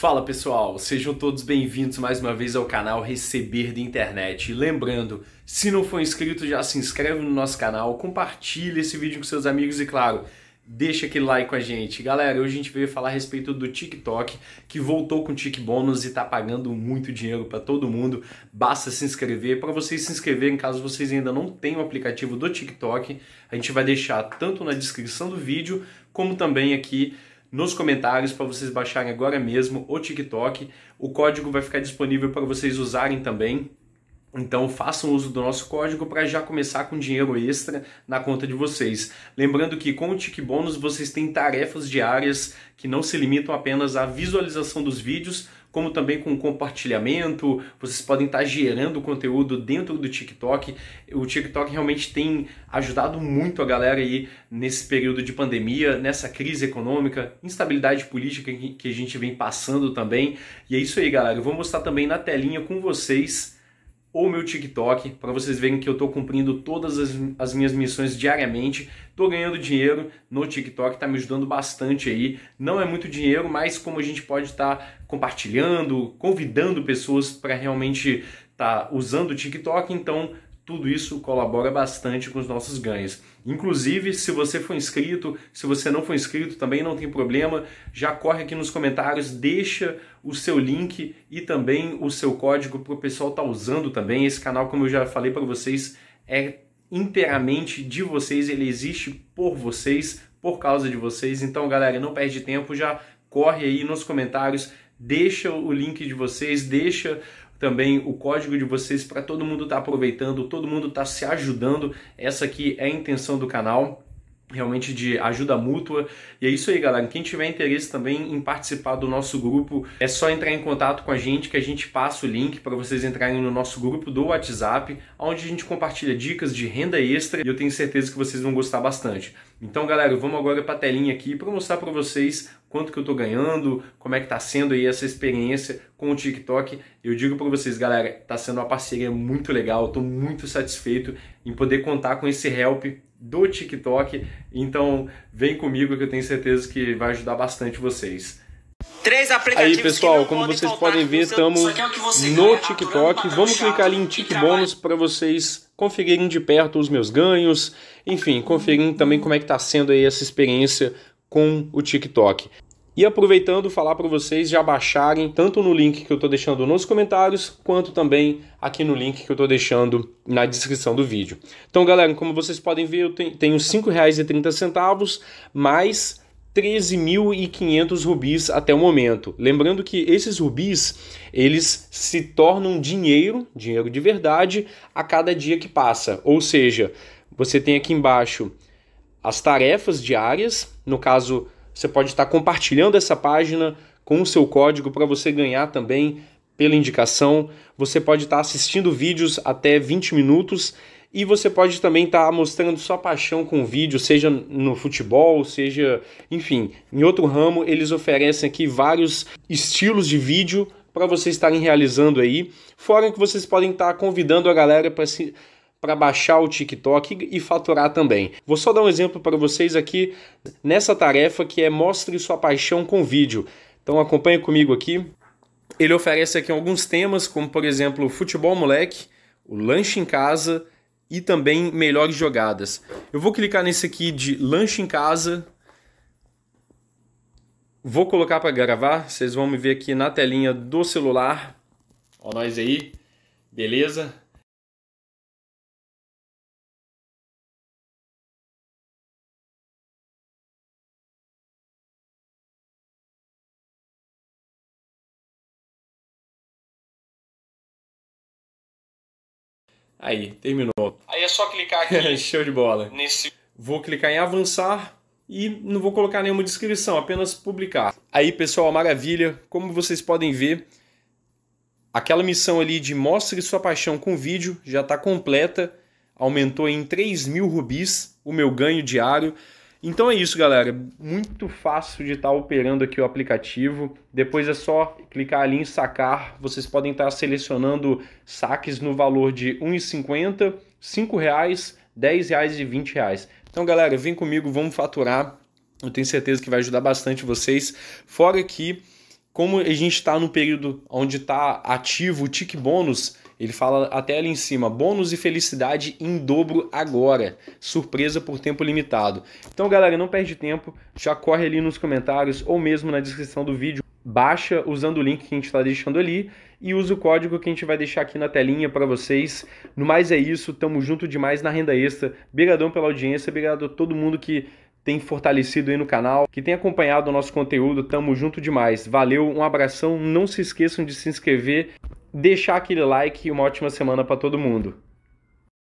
Fala pessoal, sejam todos bem-vindos mais uma vez ao canal Receber da Internet. lembrando, se não for inscrito, já se inscreve no nosso canal, compartilha esse vídeo com seus amigos e, claro, deixa aquele like com a gente. Galera, hoje a gente veio falar a respeito do TikTok, que voltou com o Bônus e está pagando muito dinheiro para todo mundo. Basta se inscrever. Para vocês se inscreverem, caso vocês ainda não tenham o aplicativo do TikTok, a gente vai deixar tanto na descrição do vídeo, como também aqui nos comentários para vocês baixarem agora mesmo o TikTok. O código vai ficar disponível para vocês usarem também. Então façam uso do nosso código para já começar com dinheiro extra na conta de vocês. Lembrando que com o TikBônus Bônus vocês têm tarefas diárias que não se limitam apenas à visualização dos vídeos, como também com compartilhamento. Vocês podem estar gerando conteúdo dentro do TikTok. O TikTok realmente tem ajudado muito a galera aí nesse período de pandemia, nessa crise econômica, instabilidade política que a gente vem passando também. E é isso aí, galera. Eu vou mostrar também na telinha com vocês ou meu TikTok, para vocês verem que eu estou cumprindo todas as, as, minhas missões diariamente. Estou ganhando dinheiro no TikTok, está me ajudando bastante aí. Não é muito dinheiro, mas como a gente pode estar tá compartilhando, convidando pessoas para realmente estar tá usando o TikTok, então tudo isso colabora bastante com os nossos ganhos. Inclusive, se você for inscrito, se você não for inscrito, também não tem problema, já corre aqui nos comentários, deixa o seu link e também o seu código para o pessoal estar tá usando também. Esse canal, como eu já falei para vocês, é inteiramente de vocês, ele existe por vocês, por causa de vocês. Então, galera, não perde tempo, já corre aí nos comentários, deixa o link de vocês, deixa também o código de vocês para todo mundo estar tá aproveitando, todo mundo estar tá se ajudando. Essa aqui é a intenção do canal realmente de ajuda mútua. E é isso aí, galera. Quem tiver interesse também em participar do nosso grupo, é só entrar em contato com a gente que a gente passa o link para vocês entrarem no nosso grupo do WhatsApp, onde a gente compartilha dicas de renda extra e eu tenho certeza que vocês vão gostar bastante. Então, galera, vamos agora para a telinha aqui para mostrar para vocês quanto que eu estou ganhando, como é que está sendo aí essa experiência com o TikTok. Eu digo para vocês, galera, está sendo uma parceria muito legal, estou muito satisfeito em poder contar com esse help do TikTok. Então, vem comigo que eu tenho certeza que vai ajudar bastante vocês. Três aplicativos Aí, pessoal, como vocês podem ver, estamos é no TikTok. Vamos clicar ali em Tik Bônus para vocês conferirem de perto os meus ganhos, enfim, conferirem também como é que está sendo aí essa experiência com o TikTok. E aproveitando, falar para vocês já baixarem tanto no link que eu estou deixando nos comentários, quanto também aqui no link que eu estou deixando na descrição do vídeo. Então, galera, como vocês podem ver, eu tenho R$ 5,30 mais 13.500 rubis até o momento. Lembrando que esses rubis, eles se tornam dinheiro, dinheiro de verdade, a cada dia que passa. Ou seja, você tem aqui embaixo as tarefas diárias, no caso você pode estar compartilhando essa página com o seu código para você ganhar também pela indicação. Você pode estar assistindo vídeos até 20 minutos e você pode também estar mostrando sua paixão com o vídeo, seja no futebol, seja, enfim, em outro ramo. Eles oferecem aqui vários estilos de vídeo para vocês estarem realizando aí. Fora que vocês podem estar convidando a galera para se para baixar o TikTok e faturar também. Vou só dar um exemplo para vocês aqui nessa tarefa que é mostre sua paixão com vídeo. Então acompanhe comigo aqui. Ele oferece aqui alguns temas, como por exemplo, futebol moleque, o lanche em casa e também melhores jogadas. Eu vou clicar nesse aqui de lanche em casa. Vou colocar para gravar, vocês vão me ver aqui na telinha do celular. Ó nós aí. Beleza? Aí, terminou. Aí é só clicar aqui. Show de bola. Nesse... Vou clicar em avançar e não vou colocar nenhuma descrição, apenas publicar. Aí, pessoal, maravilha. Como vocês podem ver, aquela missão ali de mostre sua paixão com vídeo já está completa. Aumentou em 3 mil rubis o meu ganho diário. Então é isso, galera. Muito fácil de estar tá operando aqui o aplicativo. Depois é só clicar ali em sacar. Vocês podem estar tá selecionando saques no valor de R$1,50, R$5, R$ e R$ Então, galera, vem comigo, vamos faturar. Eu tenho certeza que vai ajudar bastante vocês. Fora que, como a gente está no período onde está ativo o tique Bônus, ele fala até ali em cima: bônus e felicidade em dobro agora. Surpresa por tempo limitado. Então, galera, não perde tempo, já corre ali nos comentários ou mesmo na descrição do vídeo. Baixa usando o link que a gente está deixando ali e usa o código que a gente vai deixar aqui na telinha para vocês. No mais é isso, tamo junto demais na renda extra. Obrigadão pela audiência, obrigado a todo mundo que tem fortalecido aí no canal, que tem acompanhado o nosso conteúdo. Tamo junto demais. Valeu, um abração. Não se esqueçam de se inscrever deixar aquele like e uma ótima semana para todo mundo.